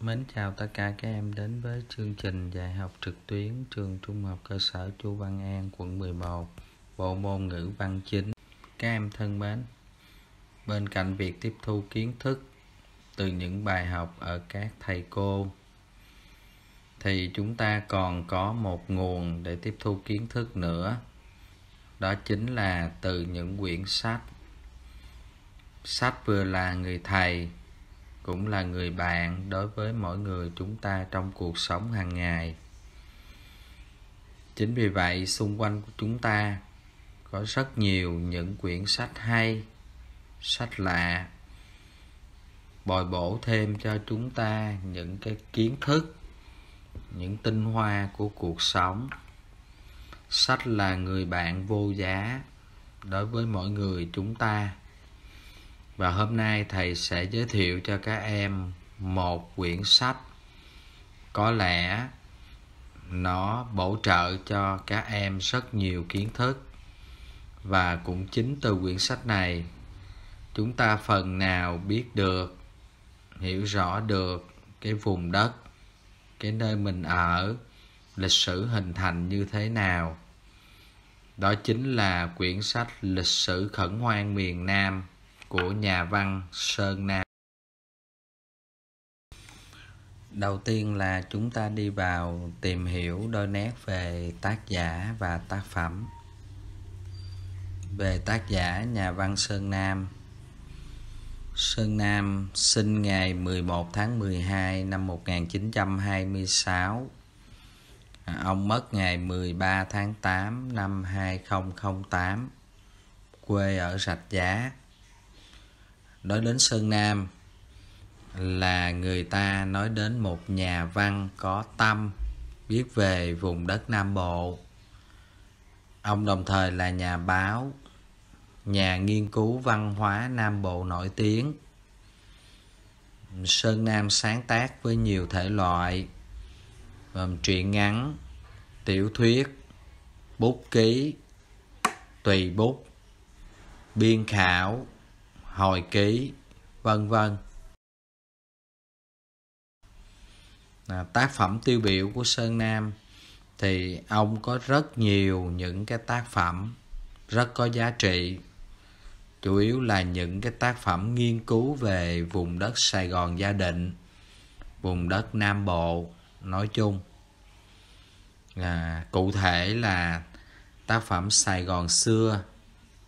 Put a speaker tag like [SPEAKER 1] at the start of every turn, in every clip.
[SPEAKER 1] Mến chào tất cả các em đến với chương trình dạy học trực tuyến trường Trung học cơ sở Chu Văn An quận 11, bộ môn ngữ văn chính. Các em thân mến, bên cạnh việc tiếp thu kiến thức từ những bài học ở các thầy cô thì chúng ta còn có một nguồn để tiếp thu kiến thức nữa. Đó chính là từ những quyển sách. Sách vừa là người thầy cũng là người bạn đối với mỗi người chúng ta trong cuộc sống hàng ngày chính vì vậy xung quanh của chúng ta có rất nhiều những quyển sách hay sách lạ bồi bổ thêm cho chúng ta những cái kiến thức những tinh hoa của cuộc sống sách là người bạn vô giá đối với mọi người chúng ta và hôm nay thầy sẽ giới thiệu cho các em một quyển sách có lẽ nó bổ trợ cho các em rất nhiều kiến thức và cũng chính từ quyển sách này chúng ta phần nào biết được hiểu rõ được cái vùng đất cái nơi mình ở lịch sử hình thành như thế nào đó chính là quyển sách lịch sử khẩn hoang miền nam của nhà văn Sơn Nam. Đầu tiên là chúng ta đi vào tìm hiểu đôi nét về tác giả và tác phẩm. Về tác giả nhà văn Sơn Nam Sơn Nam sinh ngày 11 tháng 12 năm 1926 à, Ông mất ngày 13 tháng 8 năm 2008 Quê ở Sạch Giá nói đến Sơn Nam là người ta nói đến một nhà văn có tâm viết về vùng đất Nam Bộ. Ông đồng thời là nhà báo, nhà nghiên cứu văn hóa Nam Bộ nổi tiếng. Sơn Nam sáng tác với nhiều thể loại gồm truyện ngắn, tiểu thuyết, bút ký, tùy bút, biên khảo, hồi ký vân vân à, tác phẩm tiêu biểu của sơn nam thì ông có rất nhiều những cái tác phẩm rất có giá trị chủ yếu là những cái tác phẩm nghiên cứu về vùng đất sài gòn gia định vùng đất nam bộ nói chung à, cụ thể là tác phẩm sài gòn xưa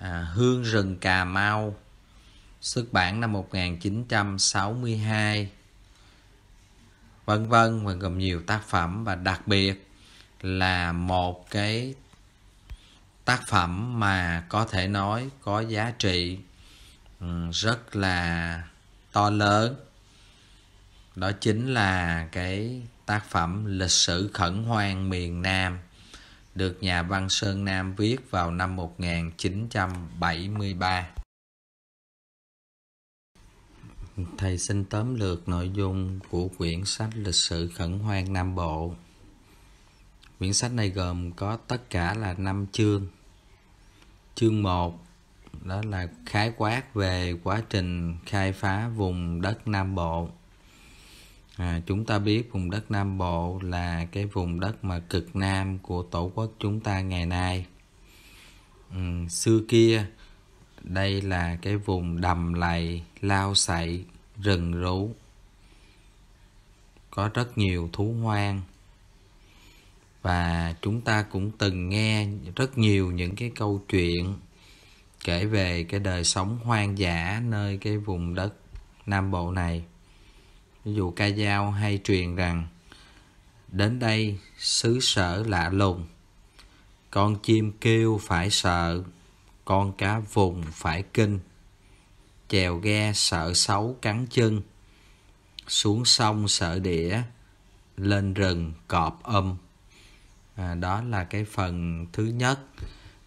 [SPEAKER 1] à, Hương rừng Cà Mau xuất bản năm 1962 vân vân và gồm nhiều tác phẩm và đặc biệt là một cái tác phẩm mà có thể nói có giá trị rất là to lớn đó chính là cái tác phẩm lịch sử khẩn hoang miền Nam được nhà văn Sơn Nam viết vào năm 1973. Thầy xin tóm lược nội dung của quyển sách lịch sử khẩn hoang Nam Bộ. Quyển sách này gồm có tất cả là 5 chương. Chương 1 đó là khái quát về quá trình khai phá vùng đất Nam Bộ à, chúng ta biết vùng đất Nam Bộ là cái vùng đất mà cực nam của tổ quốc chúng ta ngày nay ừ, xưa kia đây là cái vùng đầm lầy lao sậy rừng rú có rất nhiều thú hoang và chúng ta cũng từng nghe rất nhiều những cái câu chuyện kể về cái đời sống hoang dã nơi cái vùng đất Nam Bộ này ví dụ ca dao hay truyền rằng đến đây xứ sở lạ lùng con chim kêu phải sợ con cá vùng phải kinh chèo ghe sợ xấu cắn chân xuống sông sợ đĩa lên rừng cọp âm à, đó là cái phần thứ nhất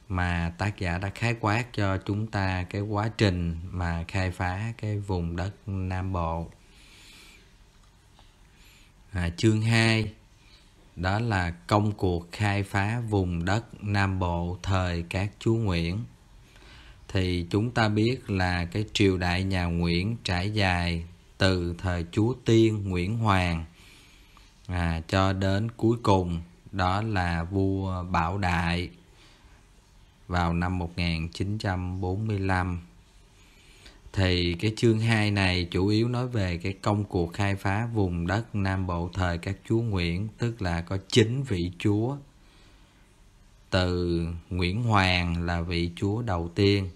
[SPEAKER 1] mà tác giả đã khái quát cho chúng ta cái quá trình mà khai phá cái vùng đất nam bộ à, chương 2 đó là công cuộc khai phá vùng đất Nam Bộ thời các chúa Nguyễn. Thì chúng ta biết là cái triều đại nhà Nguyễn trải dài từ thời chúa Tiên Nguyễn Hoàng à, cho đến cuối cùng đó là vua Bảo Đại vào năm 1945 thì cái chương 2 này chủ yếu nói về cái công cuộc khai phá vùng đất Nam Bộ thời các chúa Nguyễn, tức là có chín vị chúa. Từ Nguyễn Hoàng là vị chúa đầu tiên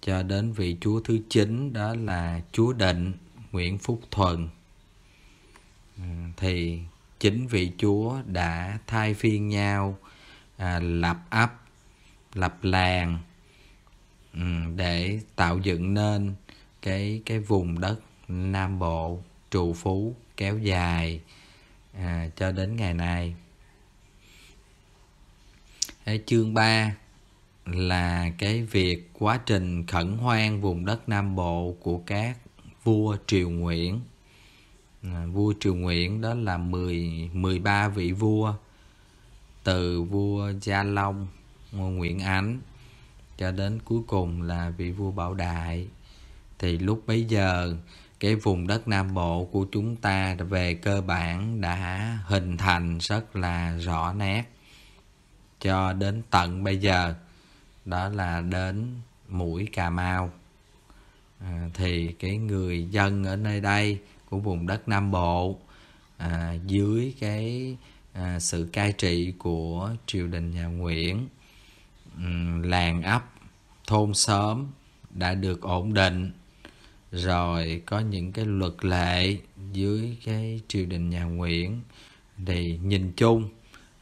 [SPEAKER 1] cho đến vị chúa thứ chín đó là chúa Định Nguyễn Phúc Thuần. Ừ, thì chín vị chúa đã thay phiên nhau à, lập ấp, lập làng Ừ, để tạo dựng nên cái cái vùng đất Nam Bộ trù phú kéo dài à, cho đến ngày nay. Ở chương 3 là cái việc quá trình khẩn hoang vùng đất Nam Bộ của các vua Triều Nguyễn. À, vua Triều Nguyễn đó là 10 13 vị vua từ vua Gia Long, Nguyễn Ánh, cho đến cuối cùng là vị vua Bảo Đại. Thì lúc bấy giờ cái vùng đất Nam Bộ của chúng ta về cơ bản đã hình thành rất là rõ nét cho đến tận bây giờ đó là đến mũi Cà Mau. À, thì cái người dân ở nơi đây của vùng đất Nam Bộ à, dưới cái à, sự cai trị của triều đình nhà Nguyễn làng ấp thôn xóm đã được ổn định rồi có những cái luật lệ dưới cái triều đình nhà Nguyễn thì nhìn chung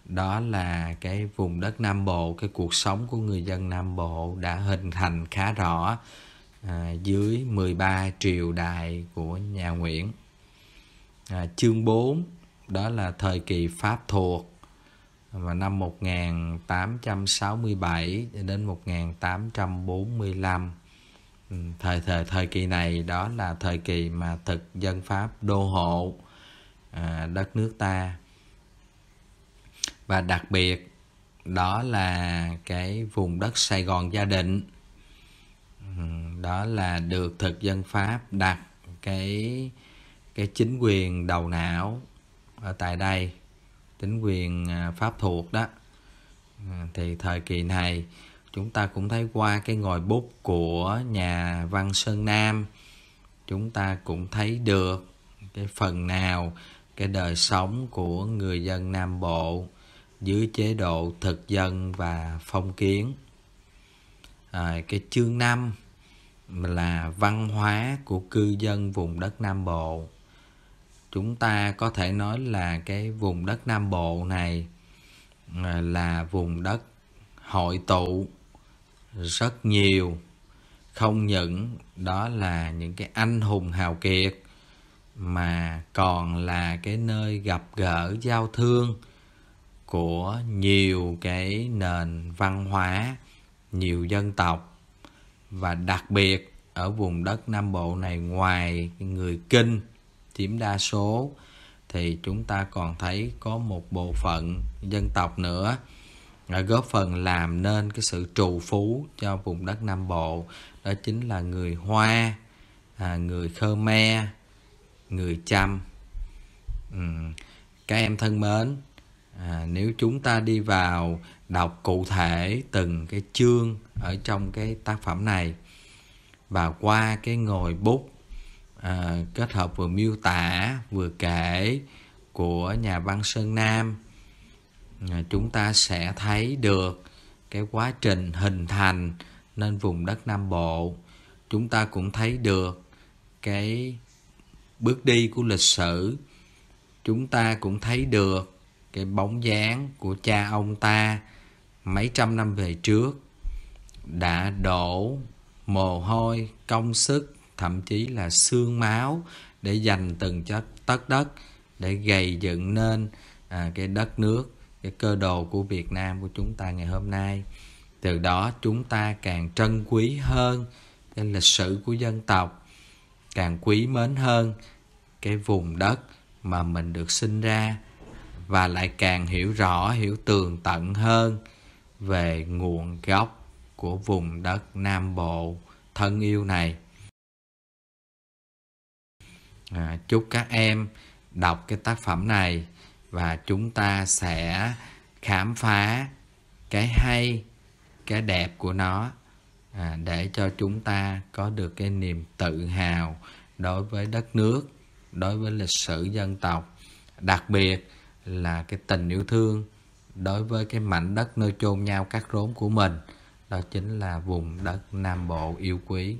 [SPEAKER 1] đó là cái vùng đất Nam Bộ cái cuộc sống của người dân Nam Bộ đã hình thành khá rõ à, dưới 13 triều đại của nhà Nguyễn à, chương 4 đó là thời kỳ Pháp thuộc và năm 1867 đến 1845 ừ, thời thời thời kỳ này đó là thời kỳ mà thực dân pháp đô hộ à, đất nước ta và đặc biệt đó là cái vùng đất Sài Gòn gia định ừ, đó là được thực dân pháp đặt cái cái chính quyền đầu não ở tại đây tính quyền à, pháp thuộc đó à, thì thời kỳ này chúng ta cũng thấy qua cái ngòi bút của nhà văn sơn nam chúng ta cũng thấy được cái phần nào cái đời sống của người dân nam bộ dưới chế độ thực dân và phong kiến à, cái chương năm là văn hóa của cư dân vùng đất nam bộ chúng ta có thể nói là cái vùng đất Nam Bộ này à, là vùng đất hội tụ rất nhiều không những đó là những cái anh hùng hào kiệt mà còn là cái nơi gặp gỡ giao thương của nhiều cái nền văn hóa nhiều dân tộc và đặc biệt ở vùng đất nam bộ này ngoài người kinh chiếm đa số thì chúng ta còn thấy có một bộ phận dân tộc nữa góp phần làm nên cái sự trù phú cho vùng đất Nam Bộ đó chính là người Hoa, à, người Khmer, người Chăm. Các em thân mến, à, nếu chúng ta đi vào đọc cụ thể từng cái chương ở trong cái tác phẩm này và qua cái ngồi bút à, kết hợp vừa miêu tả vừa kể của nhà văn Sơn Nam à, chúng ta sẽ thấy được cái quá trình hình thành nên vùng đất Nam Bộ chúng ta cũng thấy được cái bước đi của lịch sử chúng ta cũng thấy được cái bóng dáng của cha ông ta mấy trăm năm về trước đã đổ mồ hôi công sức thậm chí là xương máu để dành từng chất tất đất để gầy dựng nên à, cái đất nước cái cơ đồ của Việt Nam của chúng ta ngày hôm nay từ đó chúng ta càng trân quý hơn cái lịch sử của dân tộc càng quý mến hơn cái vùng đất mà mình được sinh ra và lại càng hiểu rõ hiểu tường tận hơn về nguồn gốc của vùng đất nam bộ thân yêu này à, chúc các em đọc cái tác phẩm này và chúng ta sẽ khám phá cái hay cái đẹp của nó à, để cho chúng ta có được cái niềm tự hào đối với đất nước đối với lịch sử dân tộc đặc biệt là cái tình yêu thương đối với cái mảnh đất nơi chôn nhau cắt rốn của mình đó chính là vùng đất nam bộ yêu quý